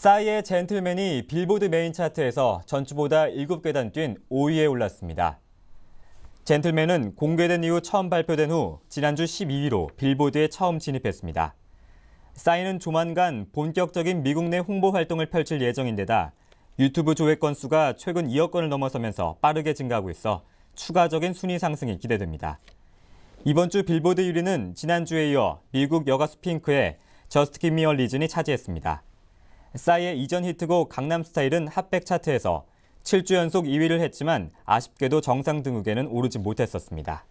싸이의 젠틀맨이 빌보드 메인 차트에서 전주보다 7계단 뛴 5위에 올랐습니다. 젠틀맨은 공개된 이후 처음 발표된 후 지난주 12위로 빌보드에 처음 진입했습니다. 싸이는 조만간 본격적인 미국 내 홍보 활동을 펼칠 예정인데다 유튜브 조회 건수가 최근 2억 건을 넘어서면서 빠르게 증가하고 있어 추가적인 순위 상승이 기대됩니다. 이번 주 빌보드 1위는 지난주에 이어 미국 여가수 핑크의 저스트 김미얼 리즌이 차지했습니다. 싸이의 이전 히트곡 강남스타일은 핫백 차트에서 7주 연속 2위를 했지만 아쉽게도 정상 등극에는 오르지 못했었습니다.